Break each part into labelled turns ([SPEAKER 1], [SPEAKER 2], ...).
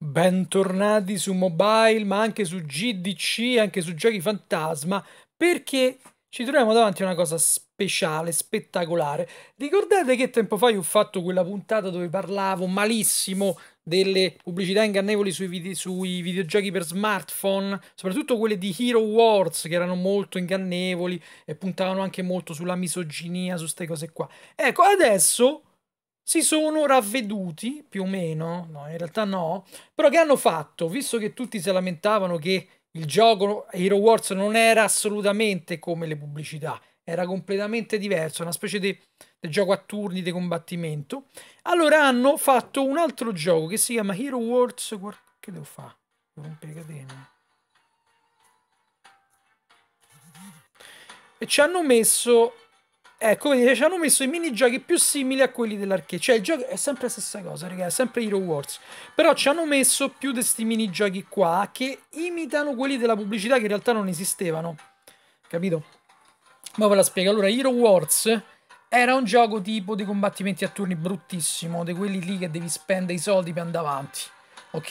[SPEAKER 1] Bentornati su mobile, ma anche su GDC, anche su giochi fantasma, perché ci troviamo davanti a una cosa speciale, spettacolare. Ricordate che tempo fa io ho fatto quella puntata dove parlavo malissimo delle pubblicità ingannevoli sui, vide sui videogiochi per smartphone, soprattutto quelle di Hero Wars che erano molto ingannevoli e puntavano anche molto sulla misoginia, su queste cose qua. Ecco, adesso si sono ravveduti, più o meno, no, in realtà no, però che hanno fatto? Visto che tutti si lamentavano che il gioco Hero Wars non era assolutamente come le pubblicità, era completamente diverso, una specie di, gioco a turni di combattimento, allora hanno fatto un altro gioco che si chiama Hero Wars, che devo fare? Devo rompere le catene. E ci hanno messo Ecco, eh, vedete, ci hanno messo i minigiochi più simili a quelli dell'arcade. Cioè, il gioco è sempre la stessa cosa, ragazzi, è sempre Hero Wars. Però ci hanno messo più di questi minigiochi qua che imitano quelli della pubblicità che in realtà non esistevano. Capito? Ma ve la spiego. Allora, Hero Wars era un gioco tipo di combattimenti a turni bruttissimo, di quelli lì che devi spendere i soldi per andare avanti. Ok?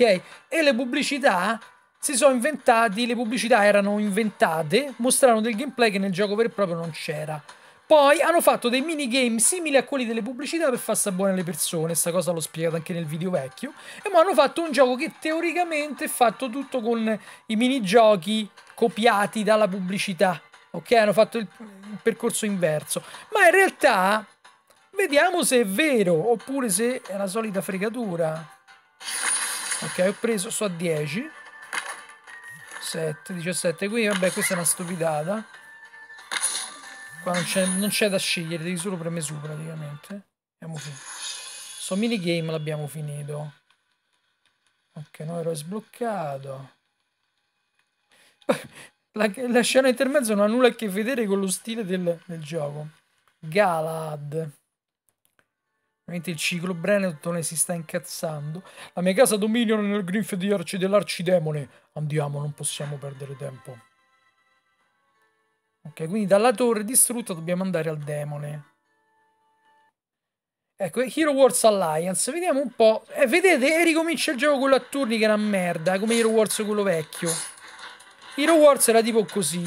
[SPEAKER 1] E le pubblicità si sono inventati, le pubblicità erano inventate, mostrarono del gameplay che nel gioco vero e proprio non c'era. Poi hanno fatto dei minigame simili a quelli delle pubblicità per far buone le persone, sta cosa l'ho spiegata anche nel video vecchio, e poi hanno fatto un gioco che teoricamente è fatto tutto con i minigiochi copiati dalla pubblicità, ok? Hanno fatto il, il percorso inverso, ma in realtà vediamo se è vero oppure se è la solita fregatura. Ok, ho preso, sto a 10. 7, 17, quindi vabbè questa è una stupidata. Qua non c'è, da scegliere, devi solo premere su praticamente. Andiamo finito. Sto minigame l'abbiamo finito. Ok, no, ero sbloccato. La, la, scena intermezzo non ha nulla a che vedere con lo stile del, del gioco. Galad. Ovviamente il ciclo Brenetone si sta incazzando. La mia casa dominio nel grinfio dell'arcidemone. Andiamo, non possiamo perdere tempo. Ok, quindi dalla torre distrutta dobbiamo andare al demone. Ecco, Hero Wars Alliance, vediamo un po'. Eh, vedete, eh, ricomincia il gioco quello a turni che era merda, come Hero Wars quello vecchio. Hero Wars era tipo così.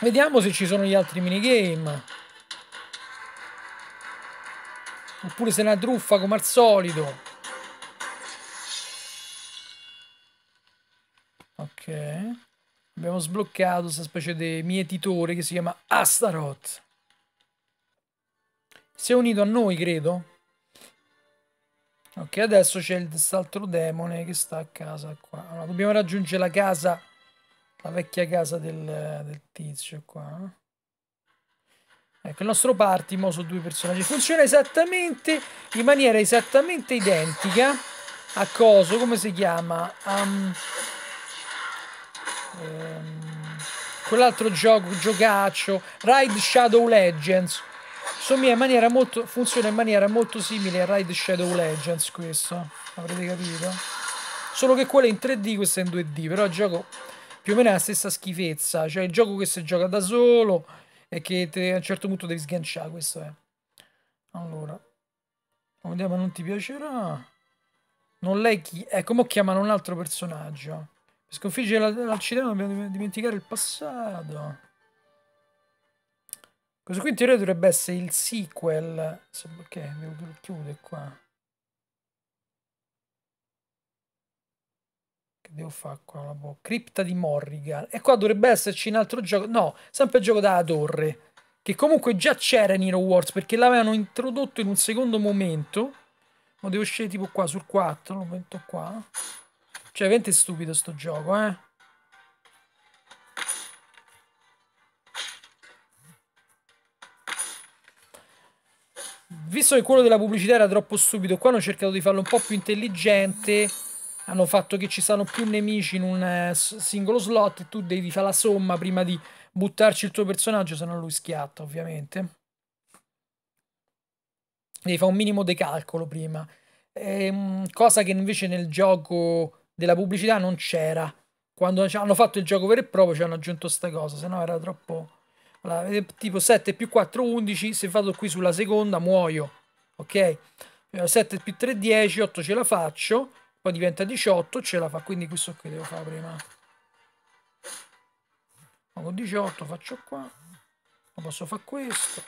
[SPEAKER 1] Vediamo se ci sono gli altri minigame. Oppure se è una truffa come al solito. Ok. Abbiamo sbloccato questa specie di mietitore che si chiama Astaroth. Si è unito a noi, credo. Ok, adesso c'è quest'altro demone che sta a casa qua. Allora, dobbiamo raggiungere la casa, la vecchia casa del, del tizio qua. Ecco, il nostro party mo su due personaggi. Funziona esattamente, in maniera esattamente identica a coso, come si chiama? Um, ehm, quell'altro gioco, giocaccio, Ride Shadow Legends. Somiglia in maniera molto, funziona in maniera molto simile a Ride Shadow Legends questo, avrete capito? Solo che quello è in 3D, questo è in 2D, però il gioco più o meno è la stessa schifezza, cioè il gioco che si gioca da solo e che te, a un certo punto devi sganciare, questo è. Allora, vediamo, non ti piacerà. Non lei chi... è come chiamano un altro personaggio. Per sconfiggere l'Alcidema dobbiamo dimenticare il passato. Questo qui in teoria dovrebbe essere il sequel. Ok, devo chiudere qua. Che devo fare qua? Cripta di Morrigan. E qua dovrebbe esserci un altro gioco. No, sempre il gioco dalla torre. Che comunque già c'era in Hero Wars perché l'avevano introdotto in un secondo momento. Ma devo scegliere tipo qua sul 4, lo metto qua. Cioè, veramente stupido sto gioco, eh. Visto che quello della pubblicità era troppo stupido, qua hanno cercato di farlo un po' più intelligente. Hanno fatto che ci siano più nemici in un eh, singolo slot e tu devi fare la somma prima di buttarci il tuo personaggio, se no lui schiatta, ovviamente devi fare un minimo di calcolo prima. Ehm, cosa che invece nel gioco della pubblicità non c'era. Quando hanno fatto il gioco vero e proprio ci hanno aggiunto sta cosa, se no era troppo... Allora, eh, tipo 7 più 4, 11, se vado qui sulla seconda muoio, ok? 7 eh, più 3, 10, 8 ce la faccio, poi diventa 18, ce la fa, quindi questo qui devo fare prima. con 18 faccio qua, ma posso fare questo,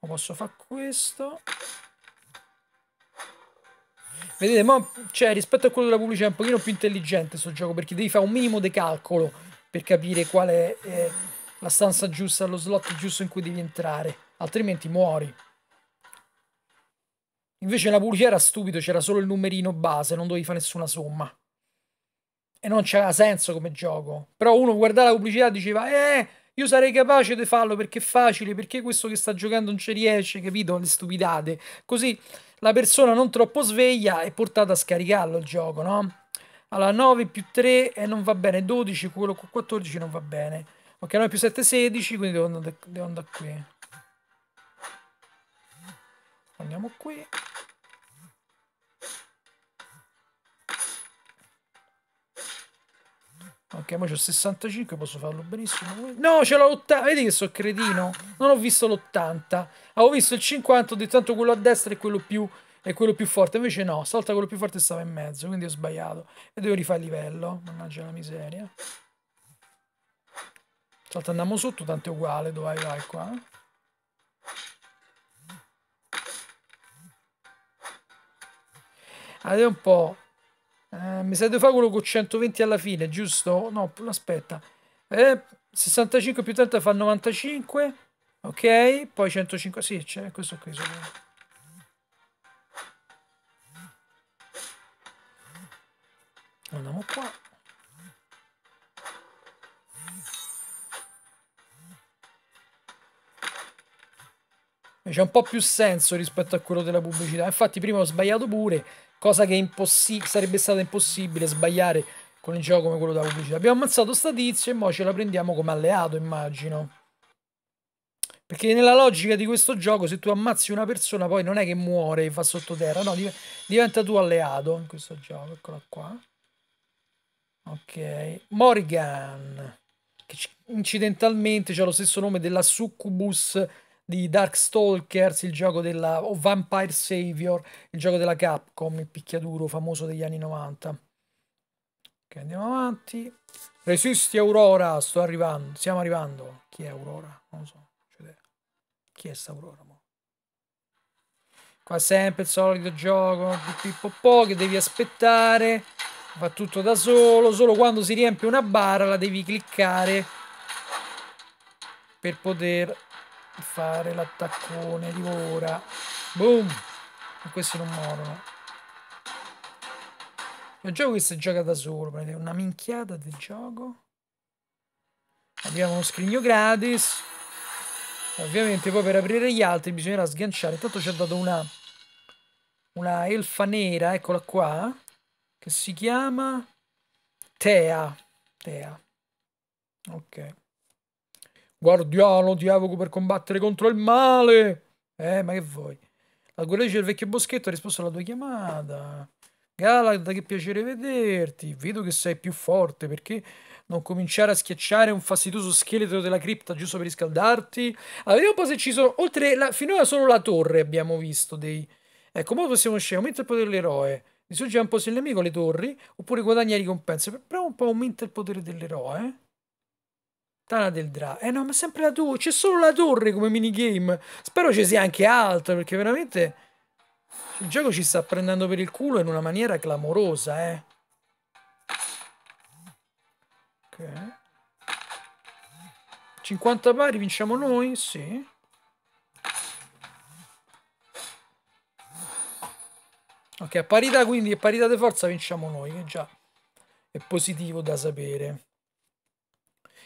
[SPEAKER 1] ma posso fare questo, Vedete, ma cioè, rispetto a quello della pubblicità è un pochino più intelligente questo gioco perché devi fare un minimo di calcolo per capire qual è eh, la stanza giusta, lo slot giusto in cui devi entrare, altrimenti muori. Invece la pubblicità era stupido, c'era solo il numerino base, non dovevi fare nessuna somma. E non c'era senso come gioco. Però uno guardava la pubblicità e diceva, eh, io sarei capace di farlo perché è facile, perché questo che sta giocando non ci riesce, capito? Le stupidate. Così la persona non troppo sveglia è portata a scaricarlo il gioco, no? Allora 9 più 3 eh, non va bene, 12, quello con 14 non va bene. Ok, 9 più 7 è 16, quindi devo andare, devo andare qui. Andiamo qui. Ok, mo c'ho 65, posso farlo benissimo. No, ce l'ho l'80. Vedi che so cretino? Non ho visto l'80. Avevo visto il 50, ho detto tanto quello a destra è quello più, è quello più forte. Invece no, salta quello più forte e stava in mezzo, quindi ho sbagliato. E devo rifare il livello. Mannaggia la miseria. Salta, andiamo sotto, tanto è uguale. Dove vai, vai qua? Allora, un po'. Eh, mi sa di fare quello con 120 alla fine, giusto? No, aspetta. Eh, 65 più 30 fa 95. Ok, poi 105. Sì, c'è questo qui. Sopra. Andiamo qua. Eh, c'è un po' più senso rispetto a quello della pubblicità. Infatti prima ho sbagliato pure cosa che sarebbe stata impossibile sbagliare con il gioco come quello da pubblicità. Abbiamo ammazzato sta tizia e mo ce la prendiamo come alleato, immagino. Perché nella logica di questo gioco, se tu ammazzi una persona, poi non è che muore e va sottoterra, no, div diventa tu alleato in questo gioco. Eccola qua. Ok. Morrigan, che incidentalmente ha lo stesso nome della succubus di Darkstalkers, il gioco della o Vampire Savior, il gioco della Capcom, il picchiaduro famoso degli anni 90. Ok, andiamo avanti. Resisti Aurora, sto arrivando, stiamo arrivando. Chi è Aurora? Non lo so, cioè, chi è sta Aurora? Mo? Qua sempre il solito gioco po che devi aspettare, fa tutto da solo, solo quando si riempie una barra la devi cliccare per poter fare l'attaccone di ora. Boom! E questi non morono. È un gioco che si gioca da solo, prendete una minchiata del gioco. Abbiamo uno scrigno gratis. Ovviamente poi per aprire gli altri bisognerà sganciare. Intanto ci ha dato una, una elfa nera, eccola qua, che si chiama Tea. Tea. Ok. Guardiano, ti evoco per combattere contro il male. Eh, ma che vuoi? La guerriera del vecchio boschetto ha risposto alla tua chiamata. Galad, che piacere vederti. Vedo che sei più forte, perché non cominciare a schiacciare un fastidioso scheletro della cripta giusto per riscaldarti? Allora, vediamo un po' se ci sono... Oltre, la... finora solo la torre abbiamo visto dei... Ecco, ora possiamo scegliere, aumenta il potere dell'eroe, Distruggere un po' se il nemico le torri, oppure guadagna ricompense. Però un po' aumenta il potere dell'eroe, eh? Tana del Dra. Eh no, ma sempre la torre. C'è solo la torre come minigame. Spero ci sia anche altro, perché veramente... Il gioco ci sta prendendo per il culo in una maniera clamorosa, eh. Ok. 50 pari, vinciamo noi? Sì. Ok, a parità quindi, a parità di forza vinciamo noi, che già è positivo da sapere.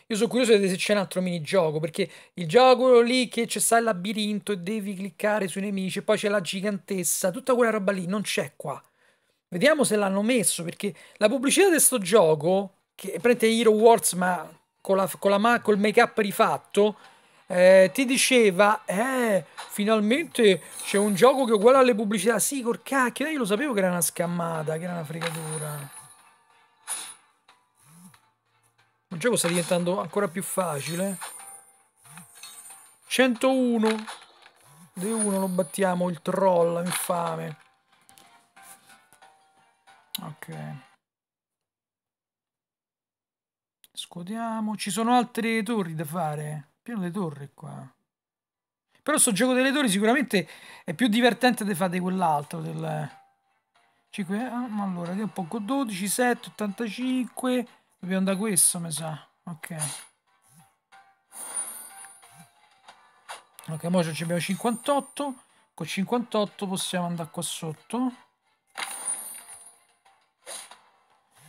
[SPEAKER 1] Io sono curioso di vedere se c'è un altro minigioco, perché il gioco lì che c'è sta il labirinto e devi cliccare sui nemici, e poi c'è la gigantessa, tutta quella roba lì non c'è qua. Vediamo se l'hanno messo, perché la pubblicità di questo gioco, che prende Hero Wars ma con la, con la, col make-up rifatto, eh, ti diceva, eh, finalmente c'è un gioco che è uguale alle pubblicità. Sì, col cacchio, eh, io lo sapevo che era una scammata, che era una fregatura. Il gioco sta diventando ancora più facile. 101. De 1 lo battiamo, il troll, infame. Ok. Scuotiamo. Ci sono altre torri da fare. Pieno le torri qua. Però sto gioco delle torri sicuramente è più divertente di fare di quell'altro. Del... 5, ah, eh, allora, io un po' 12, 7, 85... Dobbiamo andare questo, mi sa. Ok. Ok, ora abbiamo 58. Con 58 possiamo andare qua sotto.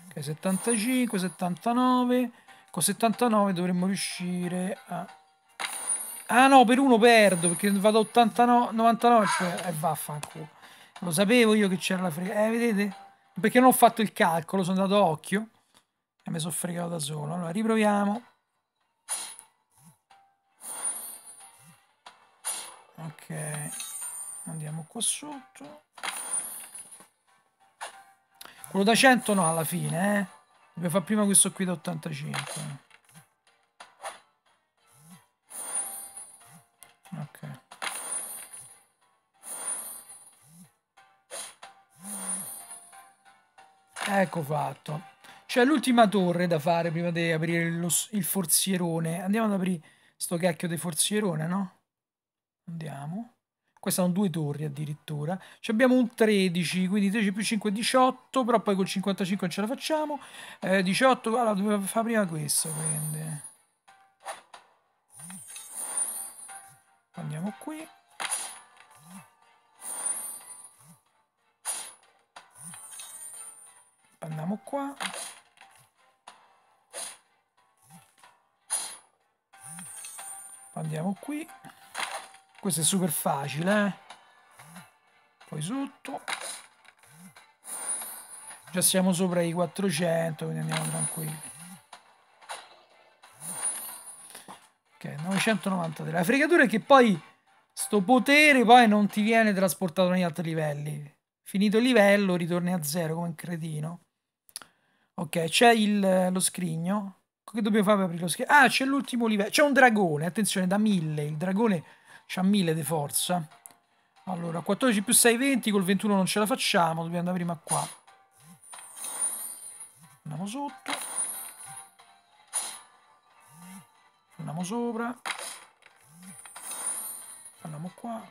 [SPEAKER 1] Ok, 75, 79. Con 79 dovremmo riuscire a... Ah no, per uno perdo, perché vado a 89, 99 e eh, vaffanculo. Lo sapevo io che c'era la frega. Eh, vedete? Perché non ho fatto il calcolo, sono andato a occhio. E mi sono fregato da solo. Allora, riproviamo. Ok. Andiamo qua sotto. Quello da 100 no, alla fine, eh. Dobbiamo fare prima questo qui da 85. Ok. Ecco fatto. C'è l'ultima torre da fare prima di aprire lo, il forzierone. Andiamo ad aprire sto cacchio di forzierone, no? Andiamo. Queste sono due torri addirittura. Ci abbiamo un 13, quindi 13 più 5 è 18, però poi col 55 non ce la facciamo. Eh, 18, allora doveva fare prima questo, quindi. Andiamo qui. Andiamo qua. andiamo qui questo è super facile eh? poi sotto già siamo sopra i 400 quindi andiamo tranquilli ok 993 la fregatura è che poi sto potere poi non ti viene trasportato negli altri livelli finito il livello ritorni a zero come un cretino ok c'è eh, lo scrigno che dobbiamo fare per aprire lo schermo? Ah, c'è l'ultimo livello. C'è un dragone, attenzione, da 1000. Il dragone c'ha 1000 di forza. Allora, 14 più 6, 20. Col 21 non ce la facciamo, dobbiamo andare prima qua. Andiamo sotto. Andiamo sopra. Andiamo qua.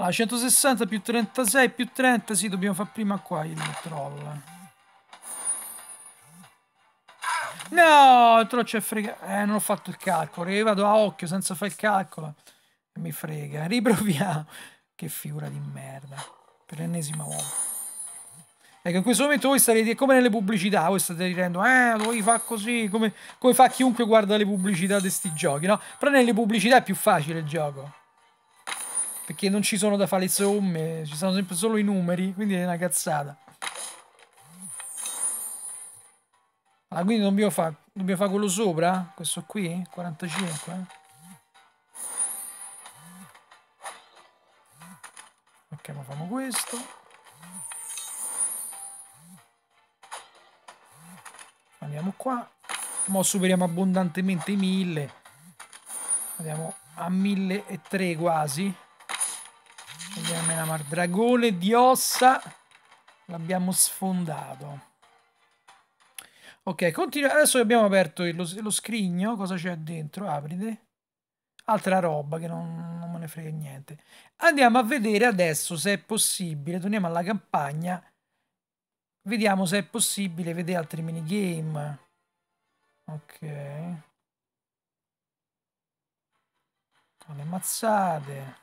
[SPEAKER 1] Allora, ah, 160 più 36 più 30, sì, dobbiamo fare prima qua il troll. No, il troll c'è frega... Eh, non ho fatto il calcolo, io vado a occhio senza fare il calcolo. Mi frega, riproviamo. Che figura di merda. Per l'ennesima volta. Ecco, in questo momento voi starete come nelle pubblicità, voi state dicendo, eh, voi fare così, come, come fa chiunque guarda le pubblicità di questi giochi, no? Però nelle pubblicità è più facile il gioco perché non ci sono da fare le somme, ci sono sempre solo i numeri, quindi è una cazzata. Ah, quindi dobbiamo fare dobbiamo fa quello sopra? Questo qui? 45? Ok, ma facciamo questo. Andiamo qua. Mo superiamo abbondantemente i 1000. Andiamo a 1003 quasi il dragone di ossa l'abbiamo sfondato. Ok, continua. Adesso che abbiamo aperto lo, lo, scrigno, cosa c'è dentro? Aprite. Altra roba che non, non me ne frega niente. Andiamo a vedere adesso se è possibile. Torniamo alla campagna. Vediamo se è possibile vedere altri minigame. Ok. Con le mazzate.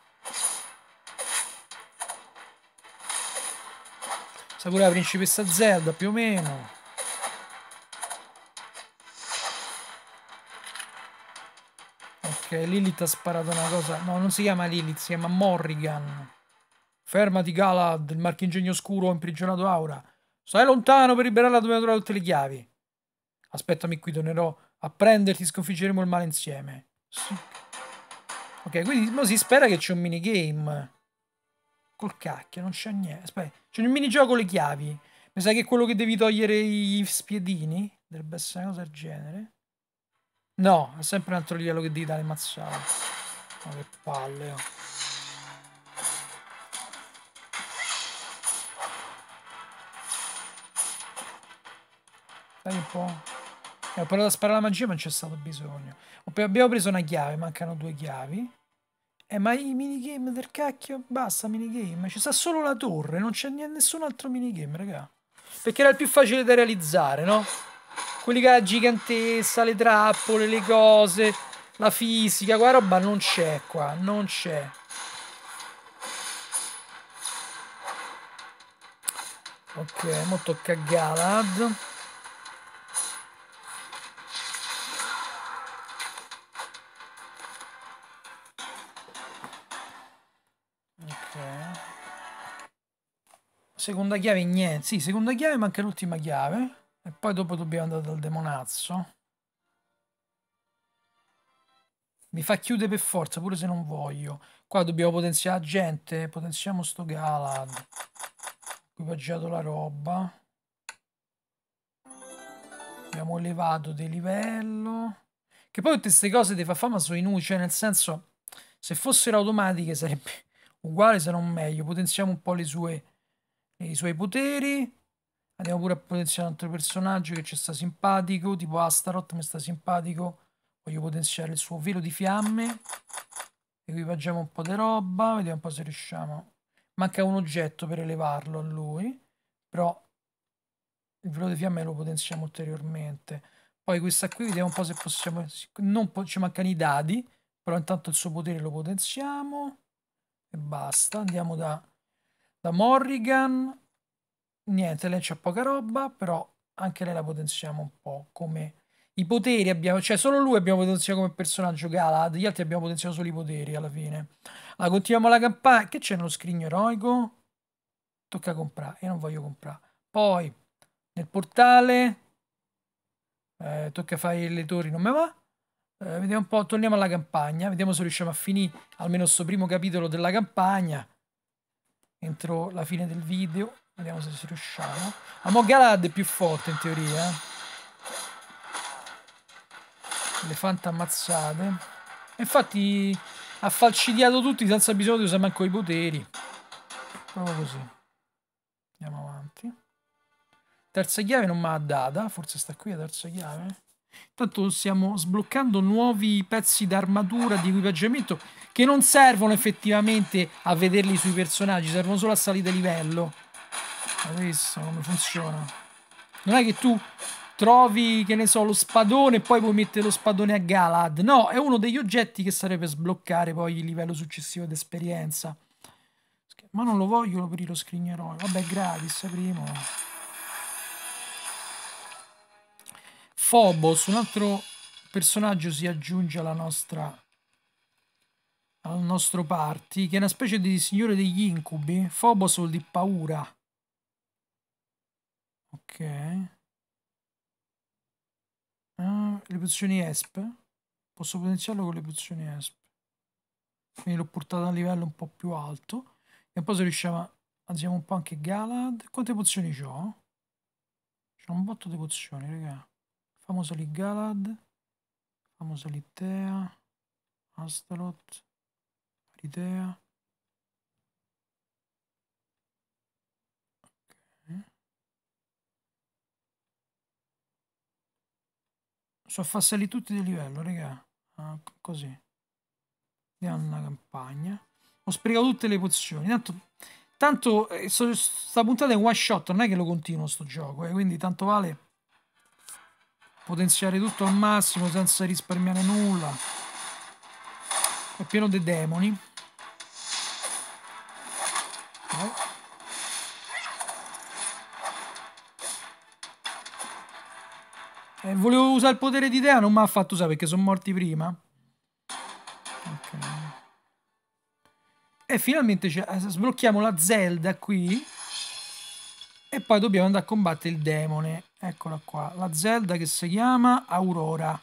[SPEAKER 1] Sa pure la principessa Zelda, più o meno. Ok, Lilith ha sparato una cosa. No, non si chiama Lilith, si chiama Morrigan. Fermati, Galad, il marchingegno oscuro ha imprigionato Aura. Stai lontano per liberarla dove trovare tutte le chiavi. Aspettami qui, tornerò a prenderti, sconfiggeremo il male insieme. Ok, quindi si spera che c'è un minigame. Col cacchio, non c'è niente. Aspetta, c'è un minigioco con le chiavi. Mi sa che è quello che devi togliere gli spiedini. Dovrebbe essere una cosa del genere. No, è sempre un altro livello che devi dare mazzate. Ma che palle, oh. Dai un po'. ho eh, provato a sparare la magia ma non c'è stato bisogno. Abbiamo preso una chiave, mancano due chiavi. Eh, ma i minigame del cacchio, basta minigame, ci sta solo la torre, non c'è nessun altro minigame, raga. Perché era il più facile da realizzare, no? Quelli che la gigantesca, le trappole, le cose, la fisica, quella roba non c'è qua, non c'è. Ok, molto tocca Galad. Seconda chiave niente. Sì, seconda chiave manca l'ultima chiave. E poi dopo dobbiamo andare dal demonazzo. Mi fa chiudere per forza, pure se non voglio. Qua dobbiamo potenziare la gente. Potenziamo sto Galad. Equipaggiato la roba. Abbiamo elevato di livello. Che poi tutte queste cose ti fa fama sono inutili. Cioè nel senso, se fossero automatiche sarebbe uguale se non meglio. Potenziamo un po' le sue e i suoi poteri. Andiamo pure a potenziare un altro personaggio che ci sta simpatico, tipo Astaroth mi sta simpatico. Voglio potenziare il suo velo di fiamme. Equipaggiamo un po' di roba, vediamo un po' se riusciamo. Manca un oggetto per elevarlo a lui, però il velo di fiamme lo potenziamo ulteriormente. Poi questa qui vediamo un po' se possiamo... Non po ci mancano i dadi, però intanto il suo potere lo potenziamo. E basta, andiamo da la Morrigan, niente, lei c'ha poca roba, però anche lei la potenziamo un po' come... I poteri abbiamo, cioè solo lui abbiamo potenziato come personaggio Galad, gli altri abbiamo potenziato solo i poteri alla fine. Allora, continuiamo la campagna. Che c'è nello scrigno eroico? Tocca comprare, io non voglio comprare. Poi, nel portale, eh, tocca fare le torri, non me va. Eh, vediamo un po', torniamo alla campagna, vediamo se riusciamo a finire almeno questo primo capitolo della campagna entro la fine del video. Vediamo se ci riusciamo. La Mogalad è più forte in teoria. Elefante eh. ammazzate. Infatti ha falcidiato tutti senza bisogno di usare manco i poteri. Proprio così. Andiamo avanti. Terza chiave non mi ha data. Forse sta qui la terza chiave. Intanto stiamo sbloccando nuovi pezzi d'armatura, di equipaggiamento che non servono effettivamente a vederli sui personaggi, servono solo a salire livello. Ma questo come funziona? Non è che tu trovi, che ne so, lo spadone e poi puoi mettere lo spadone a Galad. No, è uno degli oggetti che sarebbe sbloccare poi il livello successivo d'esperienza. Ma non lo voglio aprire lo scrigneroi. Vabbè, gratis, primo. Phobos, un altro personaggio si aggiunge alla nostra al nostro party, che è una specie di signore degli incubi. Phobos vuol dire paura. Ok. Ah, le pozioni ESP. Posso potenziarlo con le pozioni ESP. Quindi l'ho portato a un livello un po' più alto. E poi se riusciamo a... Alziamo un po' anche Galad. Quante pozioni ho? C'è un botto di pozioni, raga. Famosoli Galad, Famosoli Tea, Astalot, Aridea. Okay. Sono affassarli tutti di livello, raga. Ah, così. Andiamo nella campagna. Ho sprecato tutte le pozioni. Tanto, tanto eh, sta puntata è one shot, non è che lo continuo sto gioco, eh, quindi tanto vale potenziare tutto al massimo senza risparmiare nulla è pieno di demoni Eh, volevo usare il potere di Dea, non mi ha fatto usare perché sono morti prima. Okay. E finalmente eh, sblocchiamo la Zelda qui. E poi dobbiamo andare a combattere il demone. Eccola qua, la Zelda che si chiama Aurora.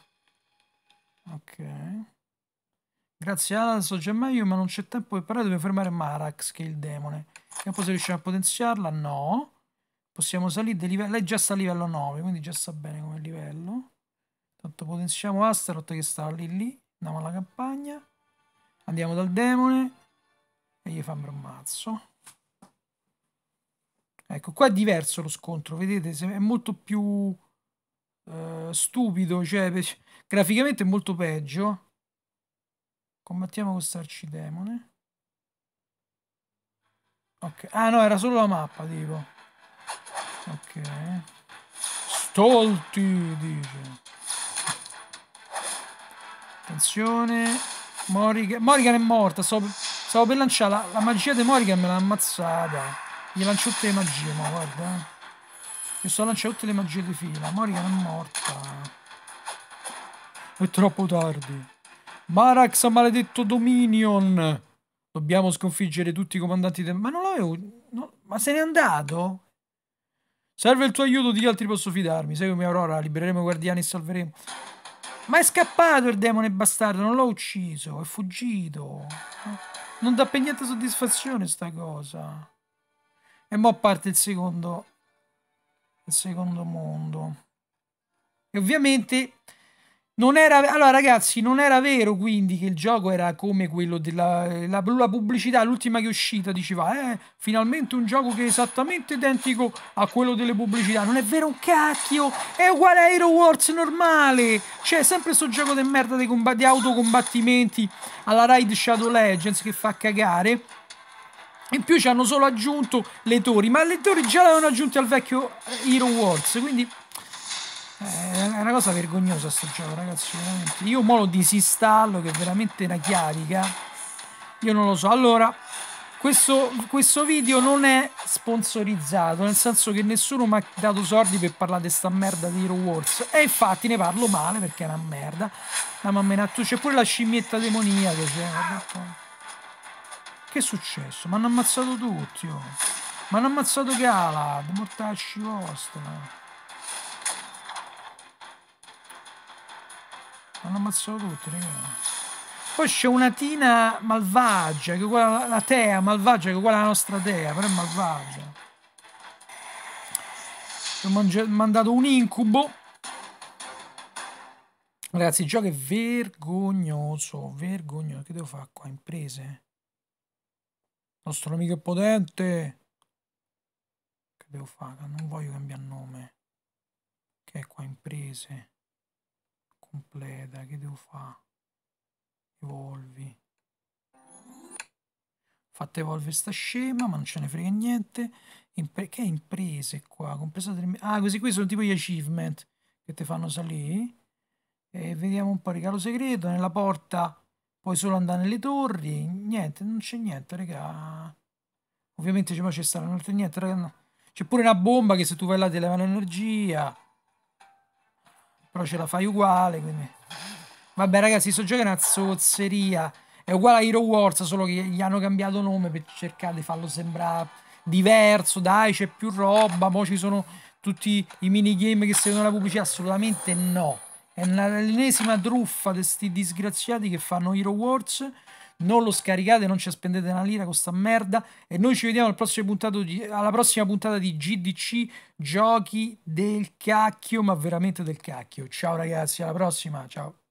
[SPEAKER 1] Ok. Grazie Alzo Gemmaio, ma non c'è tempo per parlare, dobbiamo fermare Marax, che è il demone. Vediamo se riusciamo a potenziarla. No. Possiamo salire di livello. Lei già sta a livello 9, quindi già sta bene come livello. Tanto potenziamo Astaroth che sta lì lì. Andiamo alla campagna. Andiamo dal demone. E gli fa un mazzo. Ecco, qua è diverso lo scontro, vedete, è molto più eh, stupido, cioè graficamente è molto peggio. Combattiamo con demone. Ok, ah no, era solo la mappa, tipo. Ok. Stolti, dice. Attenzione. Morrigan, Morrigan è morta, stavo per, stavo per lanciare la, la magia di Morrigan me l'ha ammazzata. Gli lancio tutte le magie, ma guarda. Eh. sto lanciando tutte le magie di fila. Morgan è morta. È troppo tardi. Marax ha maledetto Dominion. Dobbiamo sconfiggere tutti i comandanti del... Ma non l'avevo... No... Ma se n'è andato? Serve il tuo aiuto, di altri posso fidarmi. Seguimi Aurora, libereremo i guardiani e salveremo. Ma è scappato il demone bastardo, non l'ho ucciso, è fuggito. Non dà per niente soddisfazione sta cosa. E mo' parte il secondo, il secondo mondo. E ovviamente non era... Allora ragazzi, non era vero quindi che il gioco era come quello della la, la pubblicità, l'ultima che è uscita, diceva, eh, finalmente un gioco che è esattamente identico a quello delle pubblicità. Non è vero un cacchio, è uguale a Hero Wars normale. Cioè, sempre sto gioco di merda di, di autocombattimenti alla Raid Shadow Legends che fa cagare. In più ci hanno solo aggiunto le torri, ma le torri già le avevano aggiunte al vecchio eh, Hero Wars, quindi eh, è una cosa vergognosa sto gioco, ragazzi, veramente. Io mo lo disinstallo, che è veramente una chiarica. Io non lo so. Allora, questo, questo video non è sponsorizzato, nel senso che nessuno mi ha dato soldi per parlare di sta merda di Hero Wars. E infatti ne parlo male perché è una merda. La mamma tu c'è pure la scimmietta demoniaca, cioè, che è successo? Mi hanno ammazzato tutti, oh. Mi hanno ammazzato Galad, mortacci vostra. Mi hanno ammazzato tutti, raga. Poi c'è una Tina malvagia, che è uguale alla Tea malvagia, che è uguale alla nostra Tea, però è malvagia. Ci ho mandato un incubo. Ragazzi, il gioco è vergognoso, vergognoso. Che devo fare qua? Imprese? nostro amico è potente che devo fare non voglio cambiare nome che è qua imprese completa che devo fare evolvi fatta evolvere sta scema ma non ce ne frega niente Impre che imprese qua compresa ah questi qui sono tipo gli achievement che ti fanno salire e vediamo un po' regalo segreto nella porta Puoi solo andare nelle torri. Niente, non c'è niente, raga. Ovviamente cioè, ma c'è stato, non c'è niente, raga. No. C'è pure una bomba che se tu vai là ti leva l'energia. Però ce la fai uguale, quindi... Vabbè, ragazzi, sto gioco è una zozzeria. È uguale a Hero Wars, solo che gli hanno cambiato nome per cercare di farlo sembrare diverso. Dai, c'è più roba, mo ci sono tutti i minigame che seguono la pubblicità. Assolutamente no. È l'ennesima truffa di questi disgraziati che fanno Hero Wars. Non lo scaricate, non ci spendete una lira con sta merda. E noi ci vediamo al prossimo di, alla prossima puntata di GDC Giochi del cacchio, ma veramente del cacchio. Ciao ragazzi, alla prossima, ciao.